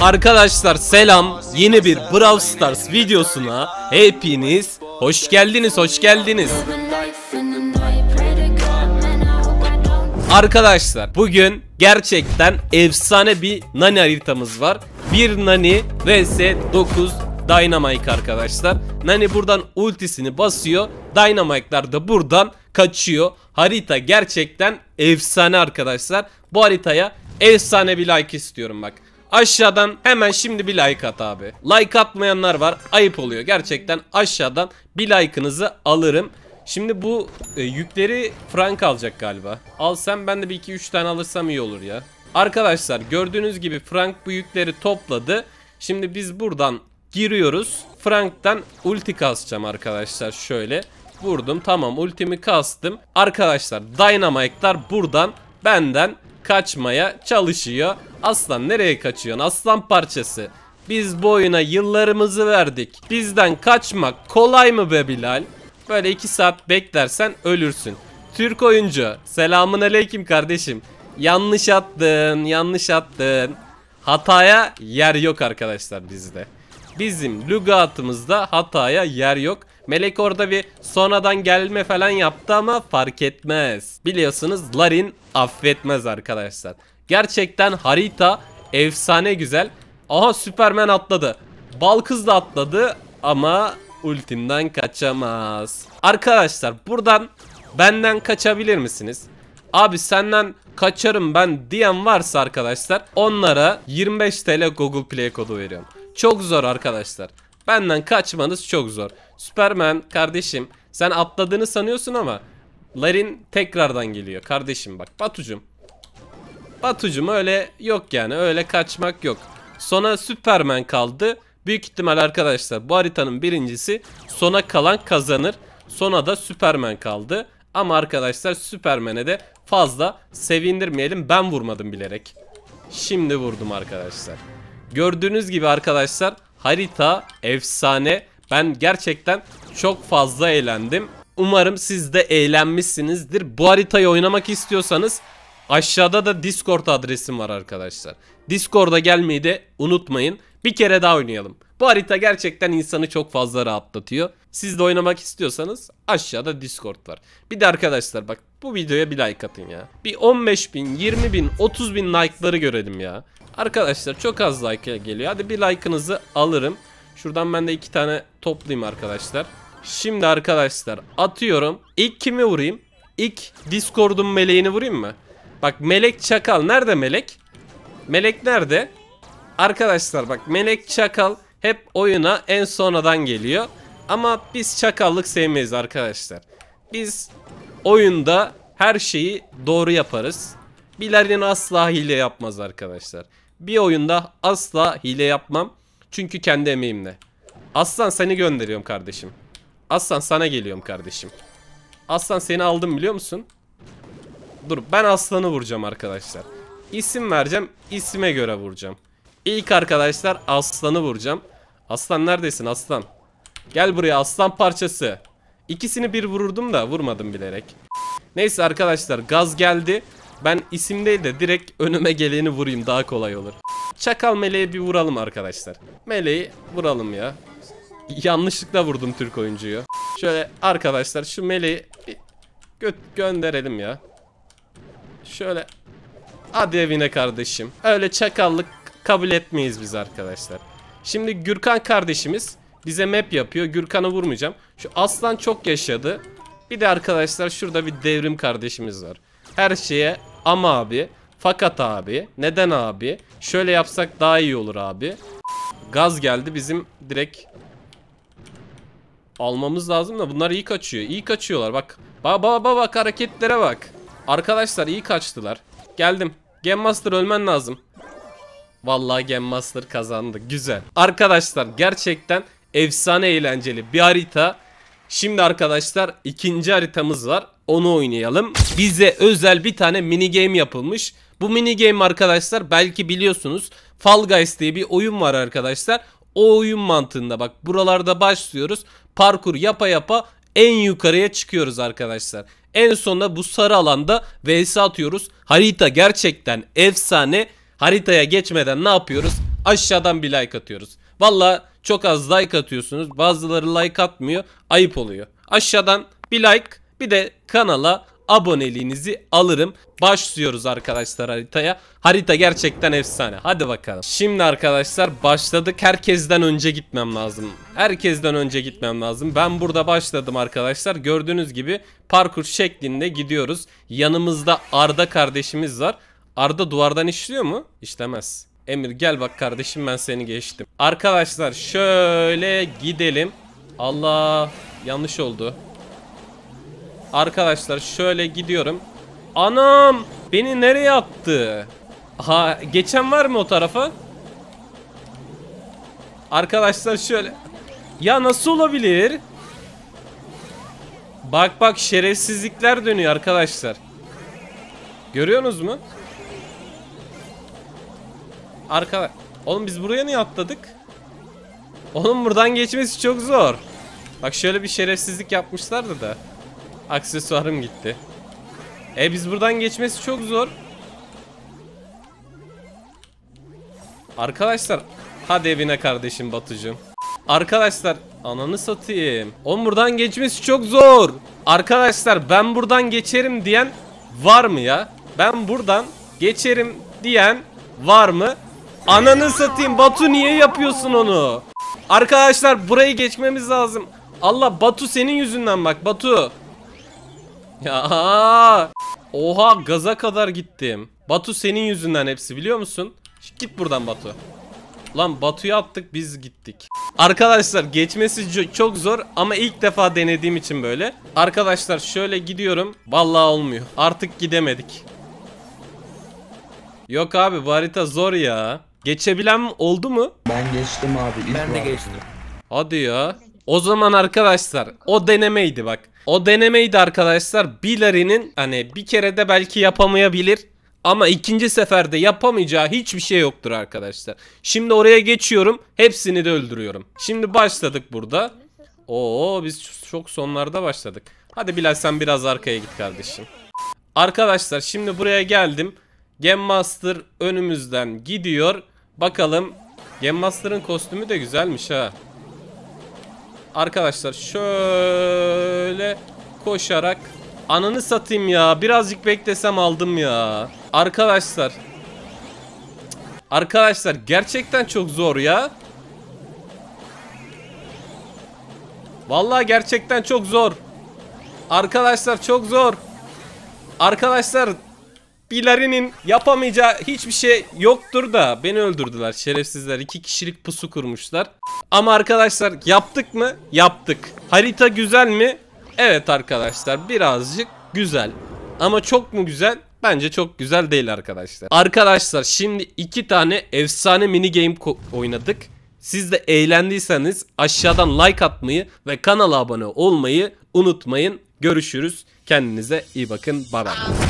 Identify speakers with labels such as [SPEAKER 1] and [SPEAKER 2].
[SPEAKER 1] Arkadaşlar selam. Yeni bir Brawl Stars videosuna hepiniz hoş geldiniz, hoş geldiniz. Arkadaşlar bugün gerçekten efsane bir nani haritamız var. Bir nani vs 9 Dynamite arkadaşlar. Nani buradan ultisini basıyor. Dynamite'lar da buradan kaçıyor. Harita gerçekten efsane arkadaşlar. Bu haritaya efsane bir like istiyorum bak aşağıdan hemen şimdi bir like at abi. Like atmayanlar var ayıp oluyor. Gerçekten aşağıdan bir like'ınızı alırım. Şimdi bu e, yükleri Frank alacak galiba. Alsam ben de bir iki üç tane alırsam iyi olur ya. Arkadaşlar gördüğünüz gibi Frank bu yükleri topladı. Şimdi biz buradan giriyoruz. Frank'tan ulti kasacağım arkadaşlar şöyle. Vurdum tamam ultimi kastım. Arkadaşlar Dynamite'lar buradan benden kaçmaya çalışıyor. Aslan nereye kaçıyorsun? Aslan parçası. Biz bu oyuna yıllarımızı verdik. Bizden kaçmak kolay mı be Bilal? Böyle 2 saat beklersen ölürsün. Türk oyuncu. Selamun aleyküm kardeşim. Yanlış attın, yanlış attın. Hataya yer yok arkadaşlar bizde. Bizim lügatımızda hataya yer yok. Melek orada bir sonradan gelme falan yaptı ama fark etmez. Biliyorsunuz Larin affetmez arkadaşlar. Gerçekten harita efsane güzel. Aha Superman atladı. Balkız da atladı ama ultinden kaçamaz. Arkadaşlar buradan benden kaçabilir misiniz? Abi senden kaçarım ben diyen varsa arkadaşlar onlara 25 TL Google Play kodu veriyorum. Çok zor arkadaşlar. Benden kaçmanız çok zor. Superman kardeşim sen atladığını sanıyorsun ama Larin tekrardan geliyor kardeşim bak Batucum. Batucum öyle yok yani öyle kaçmak yok. Sona Superman kaldı. Büyük ihtimal arkadaşlar bu haritanın birincisi sona kalan kazanır. Sona da Superman kaldı. Ama arkadaşlar Superman'e de fazla sevindirmeyelim. Ben vurmadım bilerek. Şimdi vurdum arkadaşlar. Gördüğünüz gibi arkadaşlar harita efsane. Ben gerçekten çok fazla eğlendim. Umarım siz de eğlenmişsinizdir. Bu haritayı oynamak istiyorsanız aşağıda da Discord adresim var arkadaşlar. Discord'a gelmeyi de unutmayın. Bir kere daha oynayalım. Bu harita gerçekten insanı çok fazla rahatlatıyor. Siz de oynamak istiyorsanız aşağıda Discord var. Bir de arkadaşlar bak bu videoya bir like atın ya. Bir 15 bin, 20 bin, 30 bin like'ları görelim ya. Arkadaşlar çok az like geliyor. Hadi bir like'ınızı alırım. Şuradan ben de iki tane toplayayım arkadaşlar. Şimdi arkadaşlar atıyorum. İlk kimi vurayım? İlk Discord'un meleğini vurayım mı? Bak melek çakal. Nerede melek? Melek nerede? Arkadaşlar bak melek çakal hep oyuna en sonradan geliyor. Ama biz çakallık sevmeyiz arkadaşlar. Biz oyunda her şeyi doğru yaparız. Bilal'in asla hile yapmaz arkadaşlar. Bir oyunda asla hile yapmam. Çünkü kendi emeğimle. Aslan seni gönderiyorum kardeşim. Aslan sana geliyorum kardeşim. Aslan seni aldım biliyor musun? Dur ben aslanı vuracağım arkadaşlar. İsim vereceğim. isime göre vuracağım. İlk arkadaşlar aslanı vuracağım. Aslan neredesin aslan? Gel buraya aslan parçası. İkisini bir vururdum da vurmadım bilerek. Neyse arkadaşlar gaz geldi. Ben isim değil de direkt önüme geleni vurayım daha kolay olur. Çakal meleği bir vuralım arkadaşlar. Meleği vuralım ya. Yanlışlıkla vurdum Türk oyuncuyu. Şöyle arkadaşlar şu meleği gö gönderelim ya. Şöyle hadi evine kardeşim. Öyle çakallık kabul etmeyiz biz arkadaşlar. Şimdi Gürkan kardeşimiz bize map yapıyor. Gürkan'ı vurmayacağım. Şu aslan çok yaşadı. Bir de arkadaşlar şurada bir devrim kardeşimiz var. Her şeye ama abi. Fakat abi. Neden abi? Şöyle yapsak daha iyi olur abi. Gaz geldi bizim direkt almamız lazım da bunlar iyi kaçıyor. İyi kaçıyorlar bak. Ba ba ba bak hareketlere bak. Arkadaşlar iyi kaçtılar. Geldim. Game Master ölmen lazım. Vallahi Game Master kazandı. Güzel. Arkadaşlar gerçekten efsane eğlenceli bir harita. Şimdi arkadaşlar ikinci haritamız var. Onu oynayalım. Bize özel bir tane mini game yapılmış. Bu mini game arkadaşlar belki biliyorsunuz Fall Guys diye bir oyun var arkadaşlar. O oyun mantığında bak buralarda başlıyoruz. Parkur yapa yapa en yukarıya çıkıyoruz arkadaşlar. En sonunda bu sarı alanda vs atıyoruz. Harita gerçekten efsane. Haritaya geçmeden ne yapıyoruz? Aşağıdan bir like atıyoruz. Valla çok az like atıyorsunuz. Bazıları like atmıyor. Ayıp oluyor. Aşağıdan bir like bir de kanala aboneliğinizi alırım. Başlıyoruz arkadaşlar haritaya. Harita gerçekten efsane. Hadi bakalım. Şimdi arkadaşlar başladık. Herkesten önce gitmem lazım. Herkesten önce gitmem lazım. Ben burada başladım arkadaşlar. Gördüğünüz gibi parkur şeklinde gidiyoruz. Yanımızda Arda kardeşimiz var. Arda duvardan işliyor mu? İşlemez. Emir gel bak kardeşim ben seni geçtim. Arkadaşlar şöyle gidelim. Allah yanlış oldu. Arkadaşlar şöyle gidiyorum. Anam beni nereye attı? Ha geçen var mı o tarafa? Arkadaşlar şöyle. Ya nasıl olabilir? Bak bak şerefsizlikler dönüyor arkadaşlar. Görüyorsunuz mu? Arka... Oğlum biz buraya niye atladık? Oğlum buradan geçmesi çok zor. Bak şöyle bir şerefsizlik yapmışlardı da. Aksesuarım gitti. E biz buradan geçmesi çok zor. Arkadaşlar hadi evine kardeşim Batucuğum. Arkadaşlar ananı satayım. Oğlum buradan geçmesi çok zor. Arkadaşlar ben buradan geçerim diyen var mı ya? Ben buradan geçerim diyen var mı? Ananı satayım Batu niye yapıyorsun onu? Arkadaşlar burayı geçmemiz lazım. Allah Batu senin yüzünden bak Batu. Ya. Oha gaza kadar gittim. Batu senin yüzünden hepsi biliyor musun? Git buradan Batu. Lan Batu'yu attık biz gittik. Arkadaşlar geçmesi çok zor ama ilk defa denediğim için böyle. Arkadaşlar şöyle gidiyorum. Vallahi olmuyor. Artık gidemedik. Yok abi bu harita zor ya. Geçebilen oldu mu? Ben geçtim abi. İlk ben de geçtim. Hadi ya. O zaman arkadaşlar o denemeydi bak. O denemeydi arkadaşlar. Bilary'nin hani bir kere de belki yapamayabilir. Ama ikinci seferde yapamayacağı hiçbir şey yoktur arkadaşlar. Şimdi oraya geçiyorum. Hepsini de öldürüyorum. Şimdi başladık burada. Oo biz çok sonlarda başladık. Hadi Bilal sen biraz arkaya git kardeşim. Arkadaşlar şimdi buraya geldim. Game Master önümüzden gidiyor. Bakalım. Game Master'ın kostümü de güzelmiş ha. Arkadaşlar şöyle koşarak ananı satayım ya. Birazcık beklesem aldım ya. Arkadaşlar. Arkadaşlar gerçekten çok zor ya. Vallahi gerçekten çok zor. Arkadaşlar çok zor. Arkadaşlar Bilal'inin yapamayacağı hiçbir şey yoktur da beni öldürdüler şerefsizler. iki kişilik pusu kurmuşlar. Ama arkadaşlar yaptık mı? Yaptık. Harita güzel mi? Evet arkadaşlar birazcık güzel. Ama çok mu güzel? Bence çok güzel değil arkadaşlar. Arkadaşlar şimdi iki tane efsane mini game oynadık. Siz de eğlendiyseniz aşağıdan like atmayı ve kanala abone olmayı unutmayın. Görüşürüz. Kendinize iyi bakın. Bye bye.